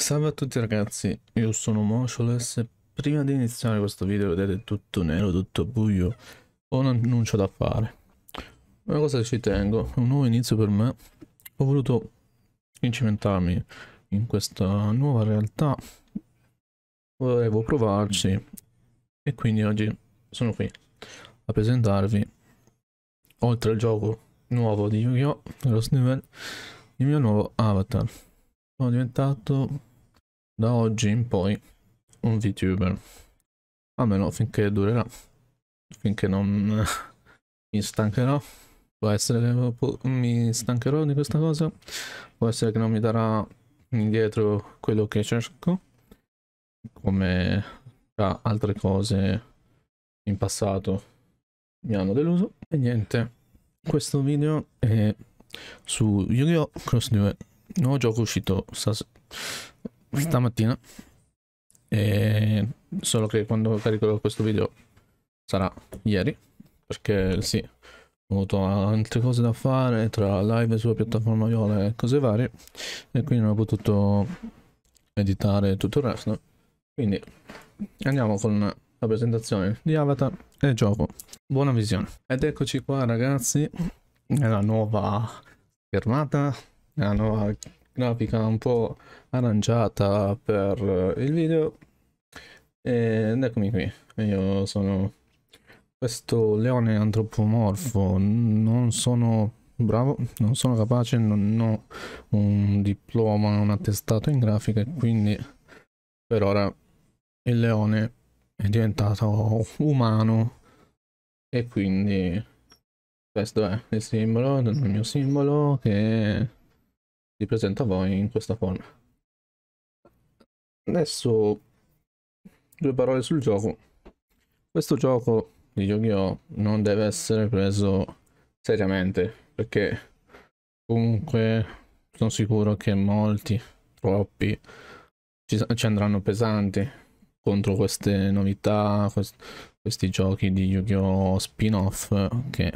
Salve a tutti ragazzi, io sono Motionless e prima di iniziare questo video vedete tutto nero, tutto buio, ho un annuncio da fare. Una cosa che ci tengo, un nuovo inizio per me, ho voluto incimentarmi in questa nuova realtà, volevo provarci e quindi oggi sono qui a presentarvi, oltre al gioco nuovo di Yu-Gi-Oh! il mio nuovo avatar. Sono diventato da oggi in poi un VTuber. Almeno finché durerà. Finché non mi stancherò. Può essere che mi stancherò di questa cosa. Può essere che non mi darà indietro quello che cerco. Come tra altre cose in passato mi hanno deluso. E niente. Questo video è su Yu-Gi-Oh! Cross 2. Nuovo gioco uscito stasera stamattina. Mm. E solo che quando caricherò questo video sarà ieri. Perché sì, ho avuto altre cose da fare tra live sulla piattaforma Viola e cose varie. E quindi non ho potuto editare tutto il resto. Quindi andiamo con la presentazione di Avatar e gioco. Buona visione. Ed eccoci qua ragazzi, nella nuova schermata, nella nuova grafica un po' arrangiata per eh, il video ed eccomi qui io sono questo leone antropomorfo non sono bravo non sono capace non ho un diploma un attestato in grafica e quindi per ora il leone è diventato umano e quindi questo è il simbolo del mio simbolo che li presento a voi in questa forma. Adesso due parole sul gioco. Questo gioco di Yu-Gi-Oh! non deve essere preso seriamente perché comunque sono sicuro che molti, troppi, ci, ci andranno pesanti contro queste novità, quest questi giochi di Yu-Gi-Oh! spin-off che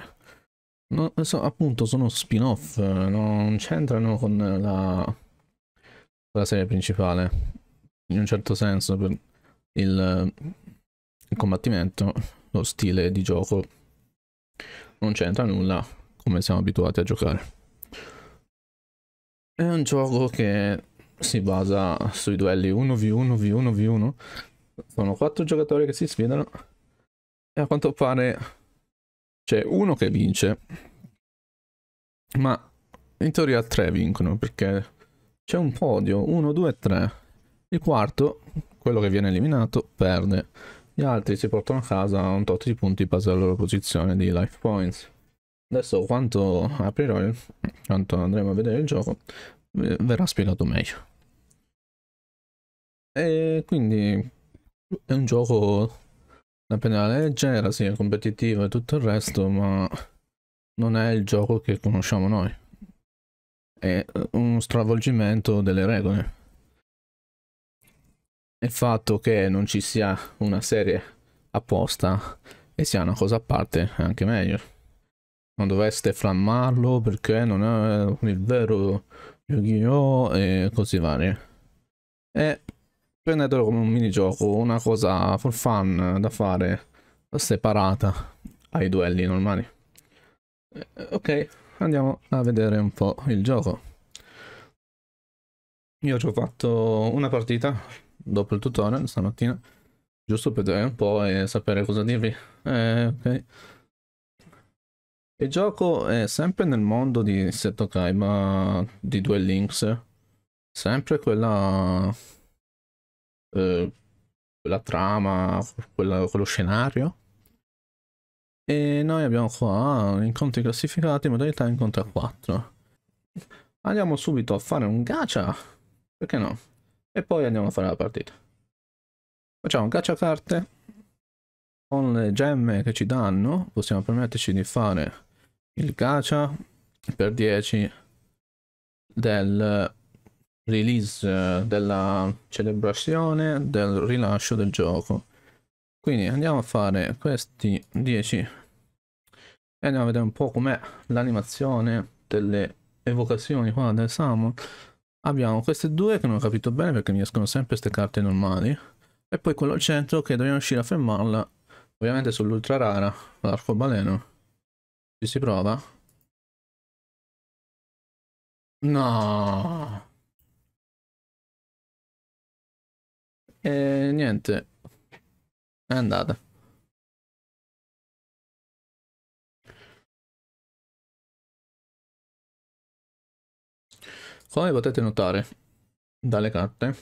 No, eh, so, appunto, sono spin-off, eh, non c'entrano con la, la, serie principale. In un certo senso, per il, il combattimento, lo stile di gioco, non c'entra nulla come siamo abituati a giocare. È un gioco che si basa sui duelli 1v1 v1 v1. Sono quattro giocatori che si sfidano e a quanto pare c'è uno che vince, ma in teoria tre vincono perché c'è un podio, uno, due, tre. Il quarto, quello che viene eliminato, perde. Gli altri si portano a casa un tot di punti in base alla loro posizione di life points. Adesso quanto aprirò, il, quanto andremo a vedere il gioco, verrà spiegato meglio. E quindi è un gioco una penale leggera, sì, è competitiva e tutto il resto, ma non è il gioco che conosciamo noi. È eh, uno stravolgimento delle regole. Il fatto che non ci sia una serie apposta e sia una cosa a parte è anche meglio. Non dovreste flammarlo perché non è il vero Yu-Gi-Oh! e così varie. E prendetelo come un minigioco, una cosa for fun da fare separata ai duelli normali. Eh, ok, andiamo a vedere un po' il gioco. Io ci ho fatto una partita dopo il tutorial stamattina, giusto per vedere un po' e sapere cosa dirvi. Eh, ok. Il gioco è sempre nel mondo di Seto Kaiba di Duel Links, sempre quella eh, la trama, quella, quello scenario. E noi abbiamo qua incontri classificati, modalità incontro a 4. Andiamo subito a fare un gacha, perché no? E poi andiamo a fare la partita. Facciamo un gacha carte. Con le gemme che ci danno possiamo permetterci di fare il gacha per 10 del release eh, della celebrazione del rilascio del gioco quindi andiamo a fare questi 10 e andiamo a vedere un po' com'è l'animazione delle evocazioni qua del Samuel abbiamo queste due che non ho capito bene perché mi escono sempre queste carte normali e poi quello al centro che dobbiamo uscire a fermarla ovviamente sull'ultra rara l'arcobaleno ci si prova no E niente. È andata. Come potete notare dalle carte,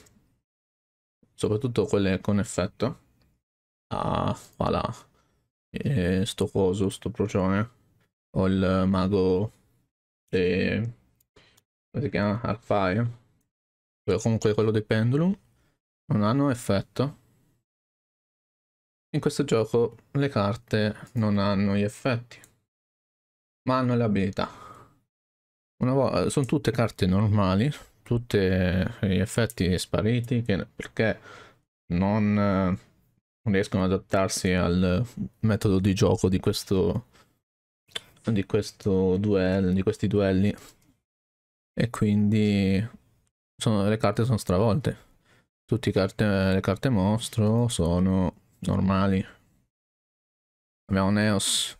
soprattutto quelle con effetto, ah, voilà, e eh, sto coso, sto procione, ho il mago, e, come si chiama, Arcfire, comunque quello dei pendulum, non hanno effetto. In questo gioco le carte non hanno gli effetti, ma hanno le abilità. Una volta, sono tutte carte normali, tutti gli effetti spariti che, perché non riescono ad adattarsi al metodo di gioco di questo di questo duello di questi duelli e quindi sono, le carte sono stravolte Tutte le carte mostro sono normali. Abbiamo Neos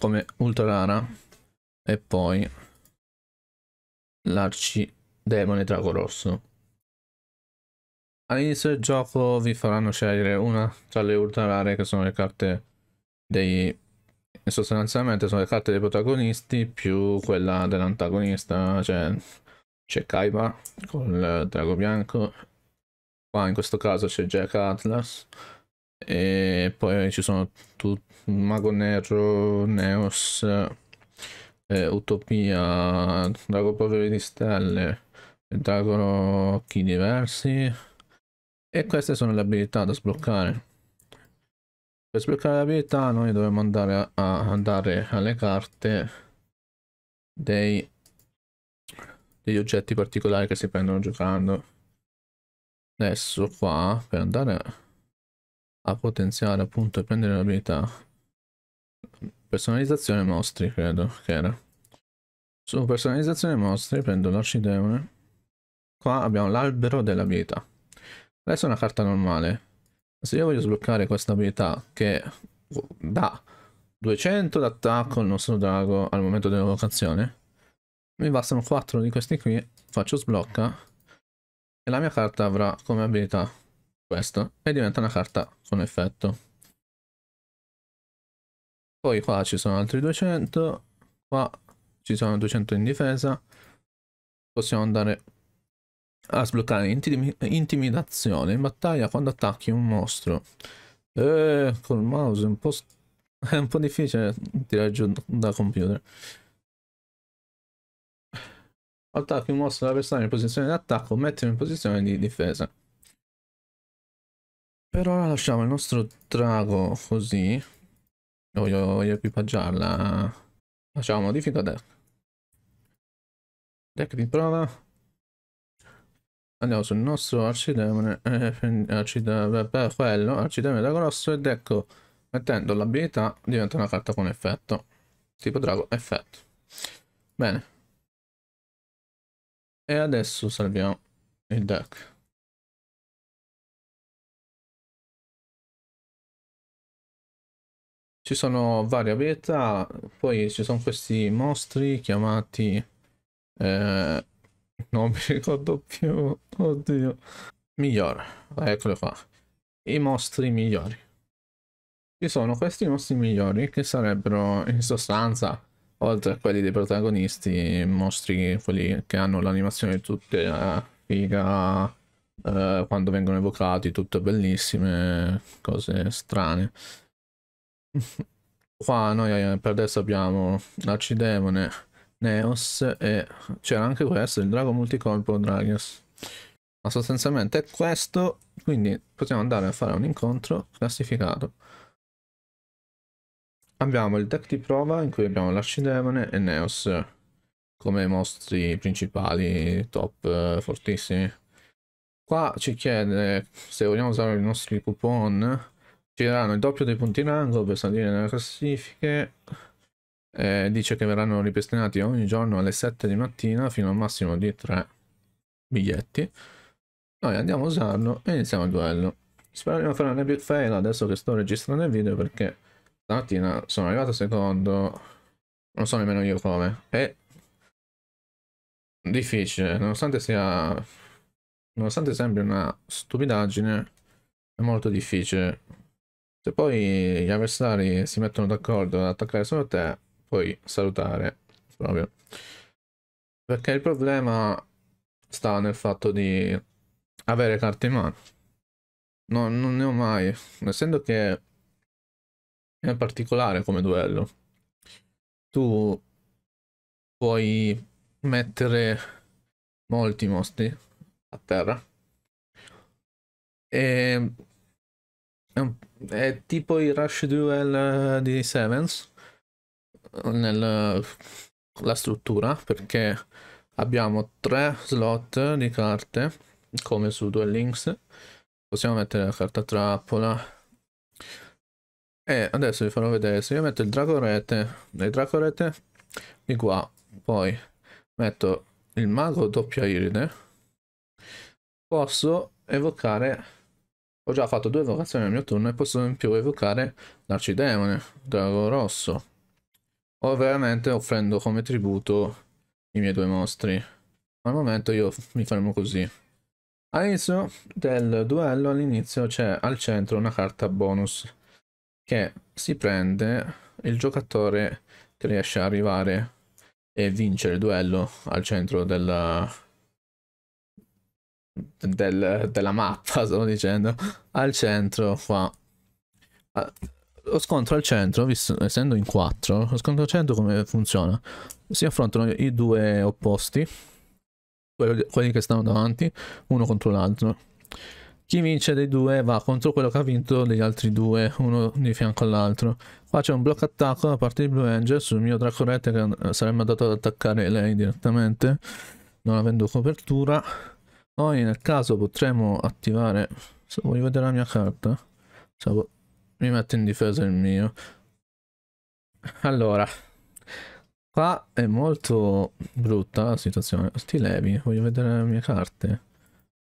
come ultra rara e poi l'arci demone drago rosso. All'inizio del gioco vi faranno scegliere una tra le ultra rare che sono le carte dei sostanzialmente sono le carte dei protagonisti più quella dell'antagonista, cioè c'è Kaiba con il drago bianco, qua in questo caso c'è Jack Atlas e poi ci sono Mago Nero, Neos, eh, Utopia, Drago Poveri di Stelle, Drago Occhi Diversi e queste sono le abilità da sbloccare. Per sbloccare le abilità noi dobbiamo andare a, a andare alle carte dei degli oggetti particolari che si prendono giocando. Adesso qua, per andare a potenziare appunto e prendere l'abilità, personalizzazione mostri credo che era. Su personalizzazione mostri prendo l'arcidemone. Qua abbiamo l'albero dell'abilità. Adesso è una carta normale. Se io voglio sbloccare questa abilità che dà 200 d'attacco al nostro drago al momento dell'evocazione, mi bastano 4 di questi qui faccio sblocca e la mia carta avrà come abilità questa e diventa una carta con effetto poi qua ci sono altri 200 qua ci sono 200 in difesa possiamo andare a sbloccare intim intimidazione in battaglia quando attacchi un mostro eh, col mouse è un po', è un po difficile tirare giù da computer Alta più mossa la persona in posizione di attacco, mettere in posizione di difesa. Per ora lasciamo il nostro drago così. Voglio, voglio equipaggiarla. Facciamo modifica deck. Deck di prova. Andiamo sul nostro arcidemone. Eh, arcide, beh, quello, arcidemone da grosso ed ecco, mettendo l'abilità diventa una carta con effetto. Tipo drago effetto. Bene. E adesso salviamo il deck. Ci sono varie abilità, poi ci sono questi mostri chiamati... Eh, non mi ricordo più, oddio. Migliore, eccolo qua. I mostri migliori. Ci sono questi mostri migliori che sarebbero in sostanza oltre a quelli dei protagonisti, mostri quelli che hanno l'animazione tutte a eh, figa, eh, quando vengono evocati, tutte bellissime, cose strane. Qua noi eh, per adesso abbiamo Arcidemone, Neos e c'era anche questo, il drago multicolpo Dragios. Ma sostanzialmente è questo, quindi possiamo andare a fare un incontro classificato. Abbiamo il deck di prova in cui abbiamo l'Arcidemone e Neos come mostri principali top eh, fortissimi. Qua ci chiede se vogliamo usare i nostri coupon ci daranno il doppio dei punti rango per salire nelle classifiche. Eh, dice che verranno ripristinati ogni giorno alle 7 di mattina fino al massimo di 3 biglietti. Noi andiamo a usarlo e iniziamo il duello. Speriamo di non fare una big fail adesso che sto registrando il video perché Stamattina sono arrivato secondo, non so nemmeno io come, è difficile, nonostante sia, nonostante sembri una stupidaggine, è molto difficile. Se poi gli avversari si mettono d'accordo ad attaccare solo te, puoi salutare proprio. Perché il problema sta nel fatto di avere carte in mano. No, non ne ho mai, essendo che è particolare come duello. Tu puoi mettere molti mostri a terra. E è, un, è tipo il rush duel di Sevens nella struttura perché abbiamo tre slot di carte come su Duel Links possiamo mettere la carta trappola e adesso vi farò vedere, se io metto il rete, le rete di qua, poi metto il mago doppia iride, posso evocare, ho già fatto due evocazioni nel mio turno e posso in più evocare l'arcidemone, il drago rosso, ovviamente offrendo come tributo i miei due mostri. Al momento io mi fermo così. All'inizio del duello, all'inizio c'è al centro una carta bonus che si prende il giocatore che riesce a arrivare e vincere il duello al centro della, del, della mappa, stavo dicendo, al centro qua. Ah, lo scontro al centro, visto, essendo in 4, lo scontro al centro come funziona? Si affrontano i due opposti, quelli che stanno davanti, uno contro l'altro chi vince dei due va contro quello che ha vinto degli altri due, uno di fianco all'altro. Qua c'è un blocco attacco da parte di Blue Angel sul mio Dracorette che sarebbe andato ad attaccare lei direttamente, non avendo copertura. Poi nel caso potremmo attivare... Se voglio vedere la mia carta, mi metto in difesa il mio. Allora, qua è molto brutta la situazione. Ti levi, voglio vedere le mie carte.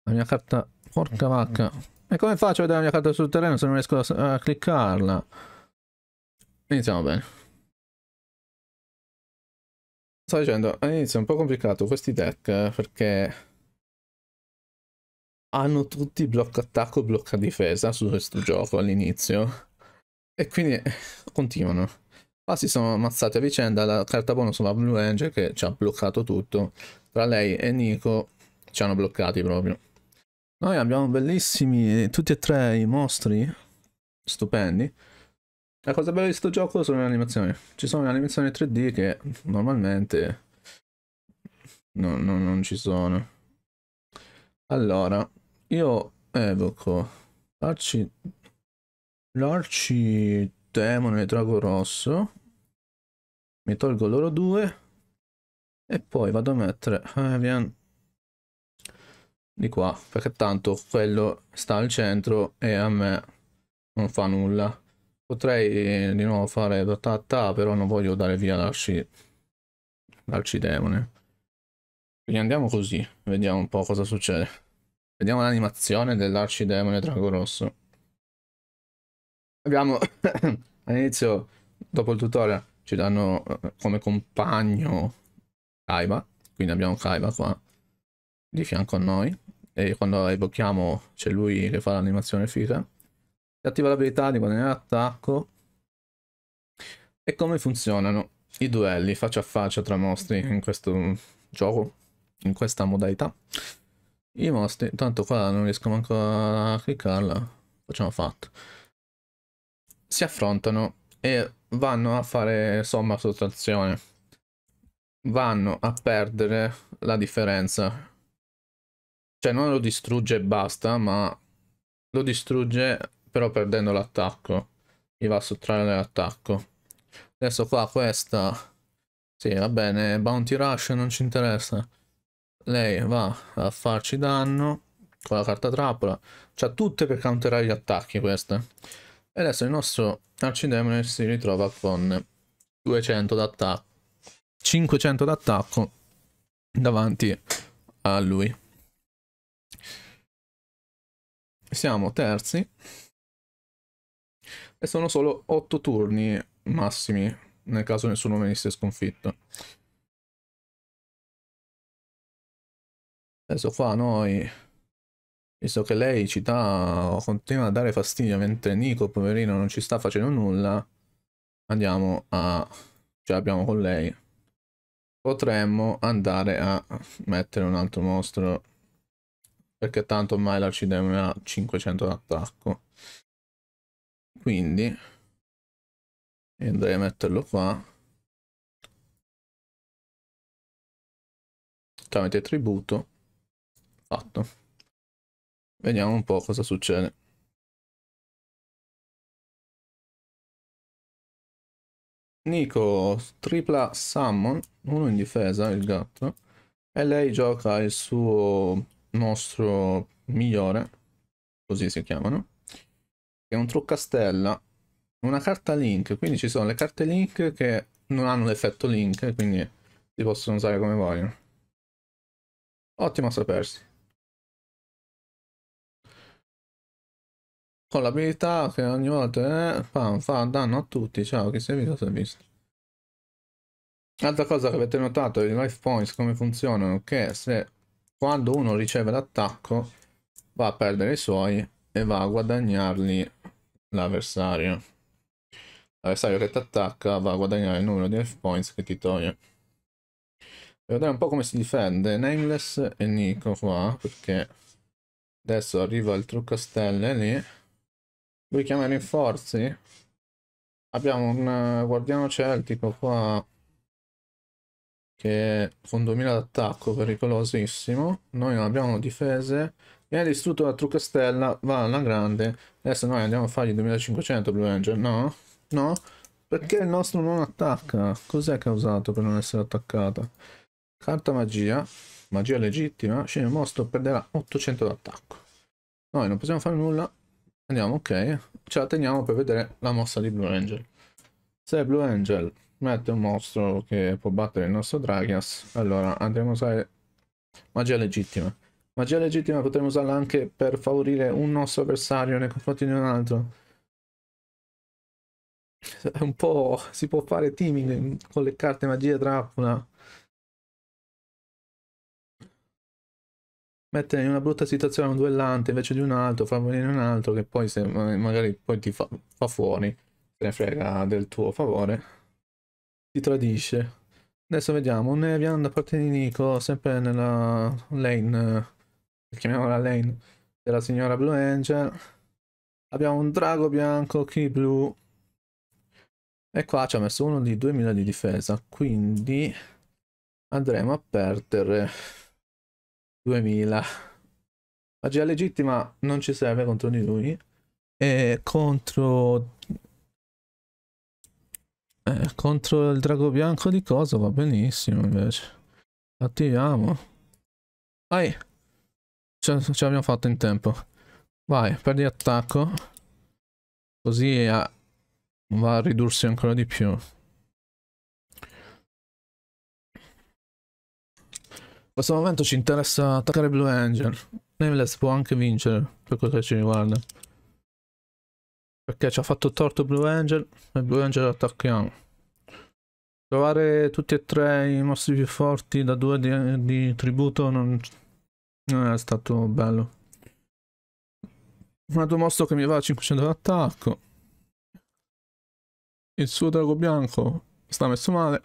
La mia carta Porca vacca. E come faccio a vedere la mia carta sul terreno se non riesco a, a cliccarla? Iniziamo bene. Sto dicendo, all'inizio è un po' complicato questi deck perché hanno tutti blocco attacco e blocco difesa su questo gioco all'inizio. E quindi continuano. Qua si sono ammazzati a vicenda, la carta bonus la Blue Angel che ci ha bloccato tutto. Tra lei e Nico ci hanno bloccati proprio. Noi abbiamo bellissimi, tutti e tre i mostri, stupendi. La cosa bella di questo gioco sono le animazioni. Ci sono le animazioni 3D che normalmente no, no, non ci sono. Allora, io evoco l'arci... l'arci demone drago rosso. Mi tolgo loro due. E poi vado a mettere Avian di qua perché tanto quello sta al centro e a me non fa nulla potrei eh, di nuovo fare dotata però non voglio dare via l'arcidemone quindi andiamo così vediamo un po' cosa succede vediamo l'animazione dell'arcidemone drago rosso abbiamo all'inizio dopo il tutorial ci danno eh, come compagno Kaiba quindi abbiamo Kaiba qua di fianco a noi e quando evochiamo c'è lui che fa l'animazione figa Si attiva l'abilità di guadagnare attacco. E come funzionano i duelli faccia a faccia tra mostri in questo gioco, in questa modalità? I mostri, tanto qua non riesco manco a cliccarla, facciamo fatto. Si affrontano e vanno a fare somma sottrazione. Vanno a perdere la differenza cioè non lo distrugge e basta, ma lo distrugge però perdendo l'attacco. Gli va a sottrarre l'attacco. Adesso qua questa... Sì, va bene, Bounty Rush non ci interessa. Lei va a farci danno con la carta trappola. C'ha tutte per counterare gli attacchi queste. E adesso il nostro arcidemone si ritrova con 200 d'attacco. 500 d'attacco davanti a lui. Siamo terzi. E sono solo 8 turni massimi, nel caso nessuno venisse sconfitto. Adesso qua noi, visto che lei ci dà, continua a dare fastidio, mentre Nico, poverino, non ci sta facendo nulla, andiamo a... cioè abbiamo con lei. Potremmo andare a mettere un altro mostro perché tanto ormai l'arcideme ha 500 d'attacco quindi andrei a metterlo qua tramite tributo fatto vediamo un po' cosa succede Nico tripla summon uno in difesa il gatto e lei gioca il suo nostro migliore, così si chiamano, che è un truccastella, una carta link, quindi ci sono le carte link che non hanno l'effetto link, quindi si possono usare come vogliono. Ottimo a sapersi. Con l'abilità che ogni volta è, fa, fa danno a tutti, ciao, chi si è visto si è visto. Altra cosa che avete notato, i life points come funzionano, che se quando uno riceve l'attacco va a perdere i suoi e va a guadagnarli l'avversario. L'avversario che ti attacca va a guadagnare il numero di health points che ti toglie. Per vedere un po' come si difende Nameless e Nico qua, perché adesso arriva il trucco stelle lì. Lui chiama i rinforzi. Abbiamo un eh, guardiano celtico qua che è con 2000 d'attacco, pericolosissimo. Noi non abbiamo difese. Viene distrutto da Trucastella, va alla grande. Adesso noi andiamo a fargli 2500 Blue Angel, no? No? Perché il nostro non attacca? Cos'è causato per non essere attaccata? Carta magia, magia legittima, sceglie il mostro, perderà 800 d'attacco. Noi non possiamo fare nulla. Andiamo, ok. Ce la teniamo per vedere la mossa di Blue Angel. Se Blue Angel mette un mostro che può battere il nostro Dragias. Allora, andremo a usare magia legittima. Magia legittima potremmo usarla anche per favorire un nostro avversario nei confronti di un altro. È un po'... si può fare teaming con le carte magia trappola. Mettere in una brutta situazione un duellante invece di un altro, favorire un altro che poi se, magari poi ti fa, fa fuori, se ne frega del tuo favore ti tradisce. Adesso vediamo, Nevian da parte di Nico, sempre nella lane, eh, chiamiamola lane, della signora Blue Angel. Abbiamo un drago bianco, key blu. E qua ci ha messo uno di 2000 di difesa, quindi andremo a perdere 2000. Magia legittima non ci serve contro di lui. E contro eh, contro il drago bianco di cosa va benissimo invece. Attiviamo. Vai. Ce, ce l'abbiamo fatto in tempo. Vai, perdi attacco. Così a... va a ridursi ancora di più. In questo momento ci interessa attaccare Blue Angel. Nameless può anche vincere, per quel che ci riguarda. Perché ci ha fatto torto Blue Angel e Blue Angel attacchiamo. Trovare tutti e tre i mostri più forti da due di, di tributo non, non è stato bello. Un altro mostro che mi va a 500 d'attacco. Il suo drago bianco sta messo male.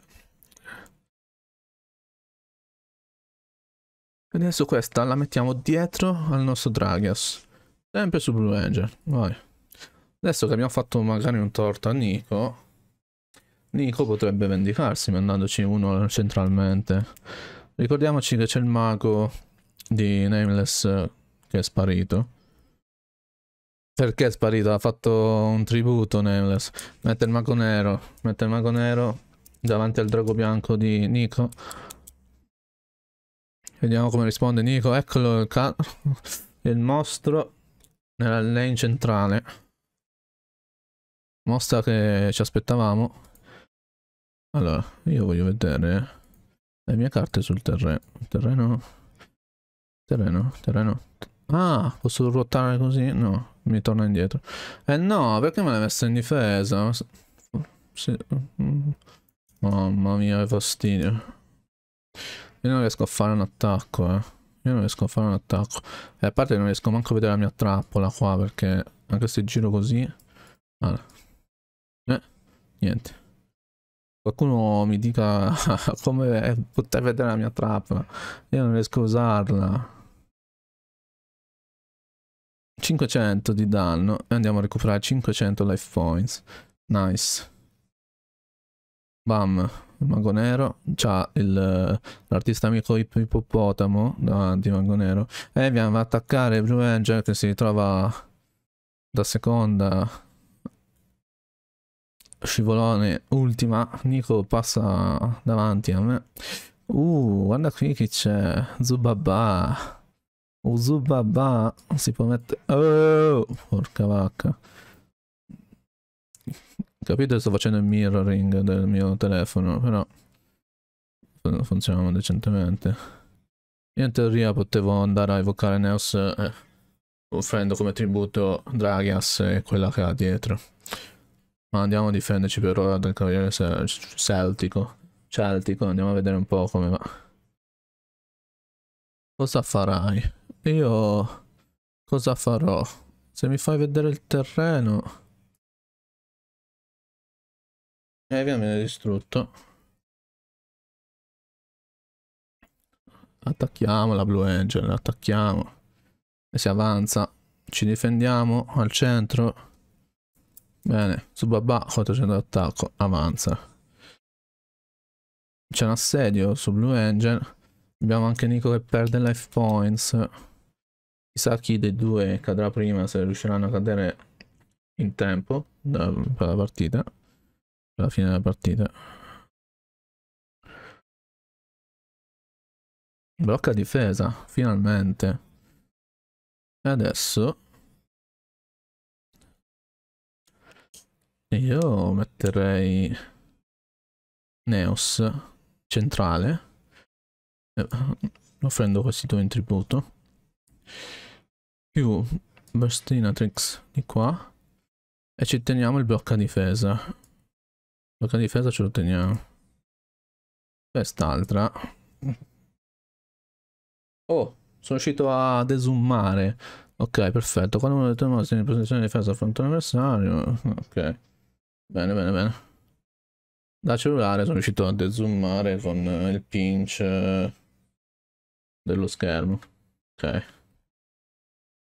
E adesso questa la mettiamo dietro al nostro Dragas. Sempre su Blue Angel. Vai. Adesso che abbiamo fatto magari un torto a Nico, Nico potrebbe vendicarsi mandandoci uno centralmente. Ricordiamoci che c'è il mago di Nameless che è sparito. Perché è sparito? Ha fatto un tributo Nameless. Mette il mago nero, mette il mago nero davanti al drago bianco di Nico. Vediamo come risponde Nico. Eccolo il, il mostro nella lane centrale mostra che ci aspettavamo. Allora, io voglio vedere le mie carte sul terreno. Terreno? Terreno? Terreno? Ah, posso ruotare così? No, mi torna indietro. Eh no, perché me l'hai messa in difesa? Sì. Mm. Mamma mia, che fastidio. Io non riesco a fare un attacco, eh. Io non riesco a fare un attacco. E eh, a parte non riesco manco a vedere la mia trappola qua, perché anche se giro così... Allora. Eh, niente. Qualcuno mi dica come poter vedere la mia trappola. Io non riesco a usarla. 500 di danno e andiamo a recuperare 500 life points. Nice. Bam, il mago nero. C'ha l'artista amico ippopotamo davanti, mago nero. E va a attaccare Blue Angel che si ritrova da seconda scivolone ultima Nico passa davanti a me uh guarda qui che c'è Zubabà Uzubabà uh, si può mettere oh porca vacca capite sto facendo il mirroring del mio telefono però funziona decentemente io in teoria potevo andare a evocare Neos eh, offrendo come tributo Dragas e quella che ha dietro ma andiamo a difenderci per ora dal cavaliere celtico. Celtico, andiamo a vedere un po' come va. Cosa farai? Io... Cosa farò? Se mi fai vedere il terreno... Evia eh, me distrutto. Attacchiamo la Blue Angel, attacchiamo. E si avanza. Ci difendiamo al centro. Bene, su Babà 400 attacco, avanza. C'è un assedio su Blue Angel. Abbiamo anche Nico che perde life points. Chissà chi dei due cadrà prima, se riusciranno a cadere in tempo da, per la partita. Per la fine della partita. Blocca difesa, finalmente. E adesso Io metterei Neos centrale. Eh, lo prendo questi due in tributo. Più Burstinatrix di qua. E ci teniamo il blocca difesa. Il blocca difesa ce lo teniamo. Quest'altra. Oh, sono riuscito a desummare. Ok, perfetto. Quando uno determina in posizione di difesa affronta l'avversario. Ok. Bene, bene, bene. Da cellulare sono riuscito a dezoomare con eh, il pinch eh, dello schermo. Ok.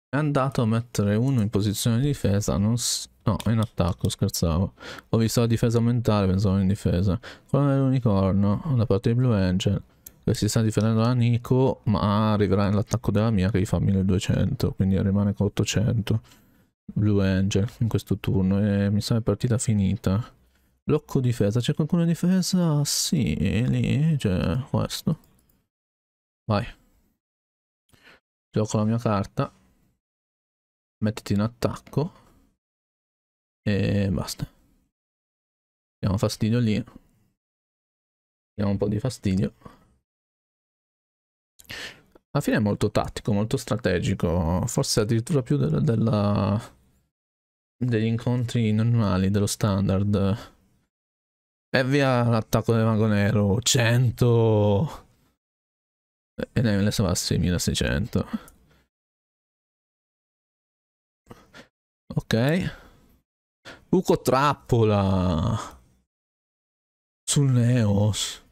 È andato a mettere uno in posizione di difesa, non s- no, in attacco, scherzavo. Ho visto la difesa aumentare, pensavo in difesa. Quello dell'unicorno, da parte di Blue Angel, che si sta difendendo da Nico, ma arriverà nell'attacco della mia che gli fa 1200, quindi rimane con 800. Blue Angel in questo turno e mi sa che partita finita. Blocco difesa, c'è qualcuno in difesa? Sì, lì c'è questo. Vai. Gioco la mia carta. Mettiti in attacco. E basta. Diamo fastidio lì. Diamo un po' di fastidio. Alla fine è molto tattico, molto strategico. Forse addirittura più della... della degli incontri normali, dello standard. E via l'attacco del mago nero, 100... E ne me ne sarà 6600. Ok. Buco trappola. Sul Neos.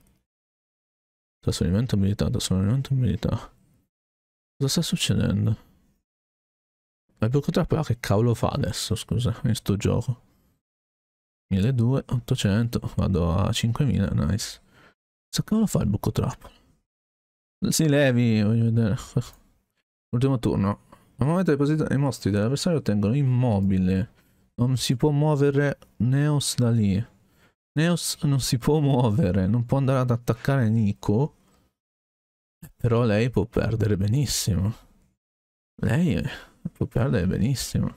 Trasferimento abilità, trasferimento abilità. Cosa sta succedendo? La brutta però che cavolo fa adesso, scusa, in sto gioco. 1200, 800, vado a 5000, nice. Cosa cavolo fa il buco trap? Si levi, voglio vedere. Ultimo turno. Al momento depositati i mostri dell'avversario ottengono immobile. Non si può muovere Neos da lì. Neos non si può muovere, non può andare ad attaccare Nico. Però lei può perdere benissimo. Lei... Può perdere benissimo.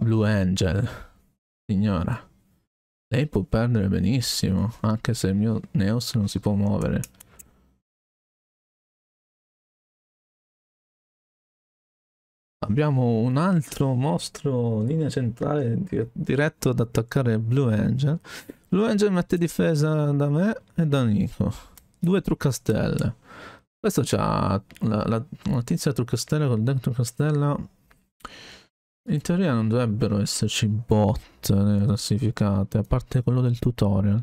Blue Angel. Signora. Lei può perdere benissimo, anche se il mio Neos non si può muovere. Abbiamo un altro mostro linea centrale di diretto ad attaccare Blue Angel. Blue Angel mette difesa da me e da Nico. Due truccastelle. Questo c'ha la, la, la tizia Truccastella con Dank Truccastella. In teoria non dovrebbero esserci bot nelle classificate, a parte quello del tutorial.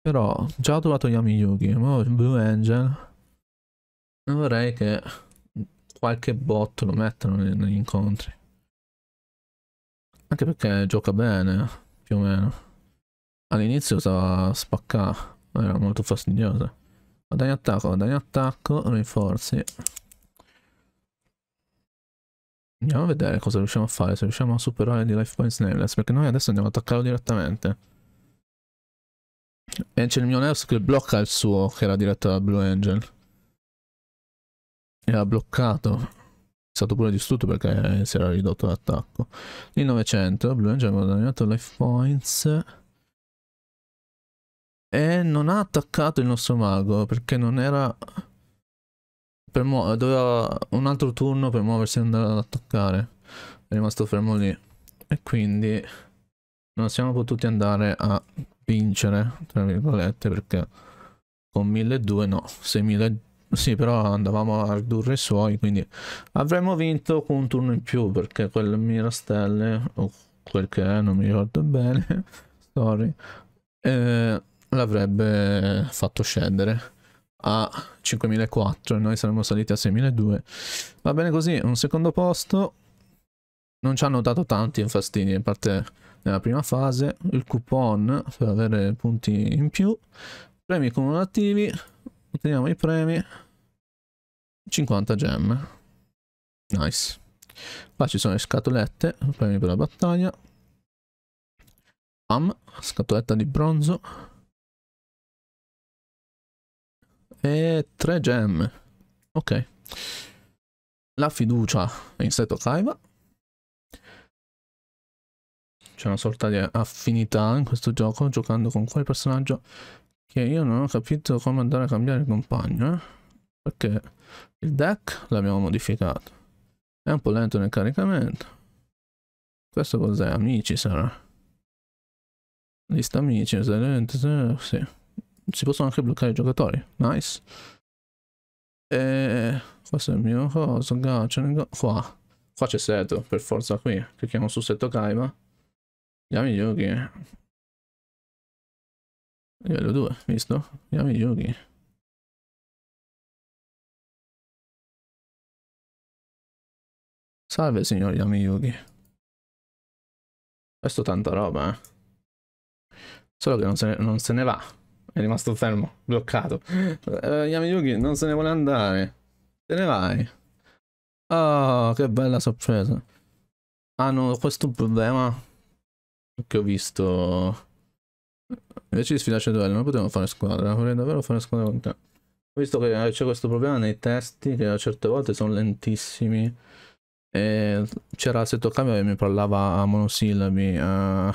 Però già ho trovato Yami Yugi, ma Blue Angel. Non vorrei che qualche bot lo mettano negli incontri. Anche perché gioca bene, più o meno. All'inizio stava spaccare, era molto fastidiosa. Guadagno attacco, guadagno attacco, rinforzi. Andiamo a vedere cosa riusciamo a fare, se riusciamo a superare di Life Points Nameless, perché noi adesso andiamo ad attaccarlo direttamente. E c'è il mio Nerves che blocca il suo, che era diretto da Blue Angel. E ha bloccato. È stato pure distrutto perché si era ridotto l'attacco. Di 900, Blue Angel ha guadagnato Life Points. E non ha attaccato il nostro mago perché non era... Per doveva un altro turno per muoversi e andare ad attaccare. È rimasto fermo lì. E quindi non siamo potuti andare a vincere, tra virgolette, perché con 1200 no, 6000 sì, però andavamo a ridurre i suoi, quindi avremmo vinto con un turno in più perché quel Mirastelle o quel che è, non mi ricordo bene, sorry. Eh, l'avrebbe fatto scendere a 5.400 noi saremmo saliti a 6.200 va bene così un secondo posto non ci hanno dato tanti infastidi in parte nella prima fase il coupon per avere punti in più premi cumulativi otteniamo i premi 50 gemme nice qua ci sono le scatolette premi per la battaglia Am, scatoletta di bronzo e 3 gemme. Ok. La fiducia è in seto Kaiba. C'è una sorta di affinità in questo gioco, giocando con quel personaggio che io non ho capito come andare a cambiare il compagno, eh? Perché il deck l'abbiamo modificato. È un po' lento nel caricamento. Questo cos'è? Amici sarà. Lista amici, sì si possono anche bloccare i giocatori. Nice. E questo è il mio coso, gaccio, qua. Qua c'è Seto, per forza qui. Clicchiamo su Seto Kaiba. Yami Yugi. Livello 2, visto? Yami Yugi. Salve signor Yami Yugi. Questo è tanta roba, eh. Solo che non se ne, non se ne va. È rimasto fermo, bloccato. Uh, eh, Yamayuki non se ne vuole andare. Te ne vai. Oh, che bella sorpresa. Hanno questo problema che ho visto. Invece di sfidarci a duello, non potevamo fare squadra. Vorrei davvero fare squadra con te. Ho visto che c'è questo problema nei testi che a certe volte sono lentissimi. E c'era se toccava che mi parlava a monosillabi, uh,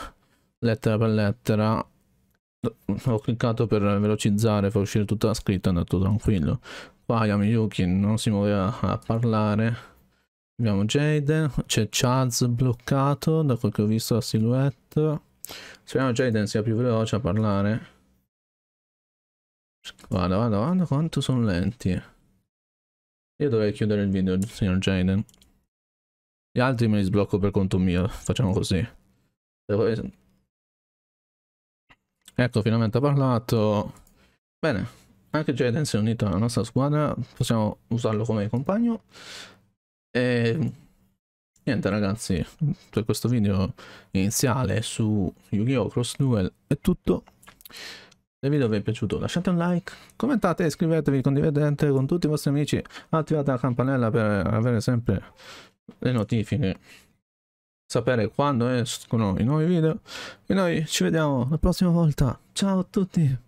lettera per lettera ho cliccato per velocizzare, fa uscire tutta la scritta, è andato tranquillo. Qua Yamiyuki non si muoveva a parlare. Abbiamo Jaden, c'è Chaz bloccato, da quel che ho visto la silhouette. Speriamo Jaden sia più veloce a parlare. Guarda, guarda, guarda quanto sono lenti. Io dovrei chiudere il video, signor Jaden. Gli altri me li sblocco per conto mio, facciamo così. Ecco, finalmente ho parlato. Bene, anche Jaden si è unito alla nostra squadra, possiamo usarlo come compagno. E niente ragazzi, per questo video iniziale su Yu-Gi-Oh! Cross Duel è tutto. Se il video vi è piaciuto lasciate un like, commentate, iscrivetevi, condividete con tutti i vostri amici, attivate la campanella per avere sempre le notifiche sapere quando escono i nuovi video. E noi ci vediamo la prossima volta. Ciao a tutti!